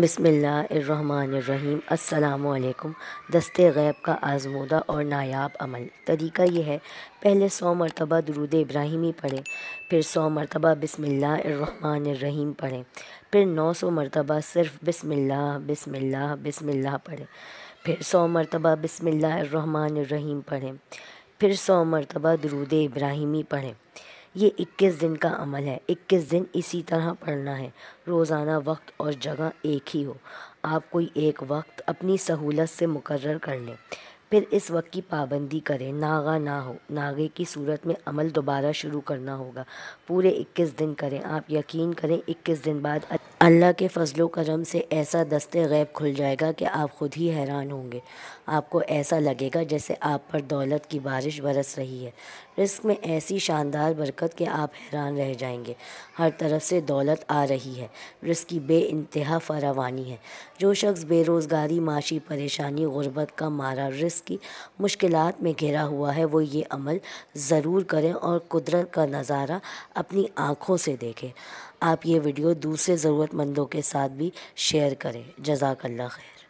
बसमीम् अल्लाम दस्ते गैब का आजमूदा और नायाब अमल तरीका यह है पहले सौ मरतबा दरूद इब्राहिमी पढ़ें फिर सौ मरतबा बसमिल्लाम पढ़ें फिर नौ सौ मरतबा सिर्फ बिसमिल्ला बिसमिल्ला बसमिल्ल पढ़ें फिर सौ मरतबा बसमीम पढ़ें फिर सौ मरतबा दरूद इब्राहिमी पढ़ें ये 21 दिन का अमल है 21 दिन इसी तरह पढ़ना है रोज़ाना वक्त और जगह एक ही हो आप कोई एक वक्त अपनी सहूलत से मुकर कर लें फिर इस वक्त की पाबंदी करें नागा ना हो नागे की सूरत में अमल दोबारा शुरू करना होगा पूरे 21 दिन करें आप यकीन करें 21 दिन बाद अल्लाह के फजलो करम से ऐसा दस्ते गैब खुल जाएगा कि आप खुद ही हैरान होंगे आपको ऐसा लगेगा जैसे आप पर दौलत की बारिश बरस रही है रिस्क में ऐसी शानदार बरकत के आप हैरान रह जाएंगे हर तरफ से दौलत आ रही है रिस्क की बे इंतहा फरावानी है जो शख्स बेरोज़गारी माशी परेशानी गुर्बत का मारा रिस्क जिस की मुश्किल में घिरा हुआ है वो ये अमल ज़रूर करें और कुदरत का नज़ारा अपनी आँखों से देखें आप ये वीडियो दूसरे ज़रूरतमंदों के साथ भी शेयर करें जजाकल्ला खैर